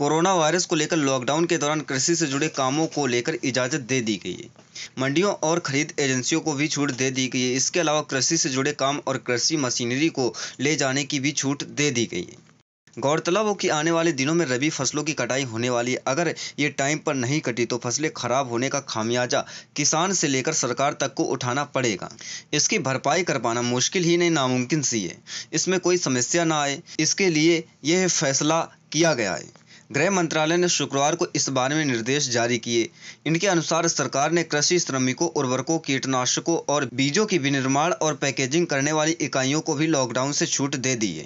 Corona virus को लेकर lockdown के दौरान कृषि से जुड़े कामों को लेकर इजाजत दे दी गई है मंडियों और खरीद एजेंसियों को भी छूट दे दी गई है इसके अलावा कृषि से जुड़े काम और कृषि मशीनरी को ले जाने की भी छूट दे दी गई है गौरतलब हो कि आने वाले दिनों में रबी फसलों की कटाई होने वाली है अगर ये टाइम पर नहीं कटी तो फसलें खराब होने का खामियाजा किसान से लेकर सरकार तक को उठाना पड़ेगा इसकी भरपाई कर पाना मुश्किल ही नहीं नामुमकिन सी है इसमें कोई समस्या ना आए इसके लिए यह फैसला किया गया है गृह मंत्रालय ने शुक्रवार को इस बारे में निर्देश जारी किए इनके अनुसार सरकार ने कृषि श्रमिकों उर्वरकों कीटनाशकों और बीजों की विनिर्माण और पैकेजिंग करने वाली इकाइयों को भी लॉकडाउन से छूट दे दी है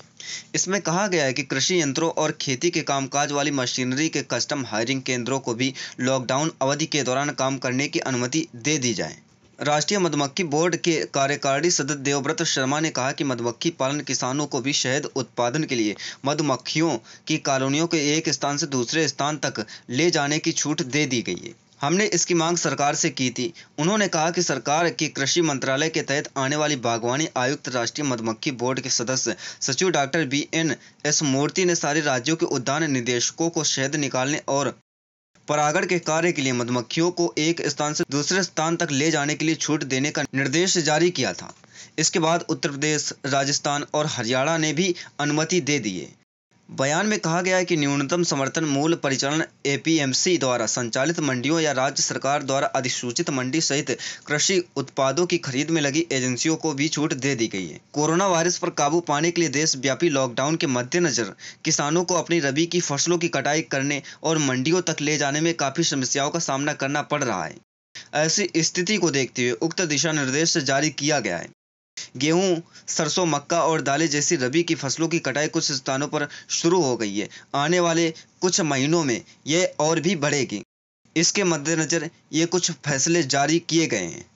इसमें कहा गया है कि कृषि यंत्रों और खेती के कामकाज वाली मशीनरी के कस्टम हायरिंग केंद्रों को भी लॉकडाउन अवधि के दौरान काम करने की अनुमति दे दी जाए राष्ट्रीय मधुमक्खी बोर्ड के कार्यकारी सदस्य देवव्रत शर्मा ने कहा कि मधुमक्खी पालन किसानों को भी शहद उत्पादन के लिए मधुमक्खियों की कॉलोनियों के एक स्थान से दूसरे स्थान तक ले जाने की छूट दे दी गई है हमने इसकी मांग सरकार से की थी उन्होंने कहा कि सरकार की कृषि मंत्रालय के तहत आने वाली बागवानी आयुक्त राष्ट्रीय मधुमक्खी बोर्ड के सदस्य सचिव doctor B N S Murthy ने सारे राज्यों के उद्यान निदेशकों को शहद निकालने और परागण के कार्य के लिए मधुमक्खियों को एक स्थान से दूसरे स्थान तक ले जाने के लिए छूट देने का निर्देश जारी किया था इसके बाद उत्तर प्रदेश राजस्थान और हरियाणा ने भी अनुमति दे दी है बयान में कहा गया है कि न्यूनतम समर्थन मूल परिचालन एपीएमसी द्वारा संचालित मंडियों या राज्य सरकार द्वारा अधिसूचित मंडी सहित कृषि उत्पादों की खरीद में लगी एजेंसियों को भी छूट दे दी गई है कोरोना वायरस पर काबू पाने के लिए देशव्यापी लॉकडाउन के मद्देनजर किसानों को अपनी रबी की फसलों की कटाई करने और मंडियों तक ले जाने में काफी समस्याओं का सामना करना पड़ रहा है ऐसी स्थिति को देखते हुए उक्त दिशा निर्देश जारी किया गया है गेहूं, सरसों, मक्का और दालें जैसी रबी की फसलों की कटाई कुछ स्थानों पर शुरू हो गई है, आने वाले कुछ महीनों में यह और भी बढ़ेगी। इसके मद्देनजर ये कुछ फैसले जारी किए गए हैं।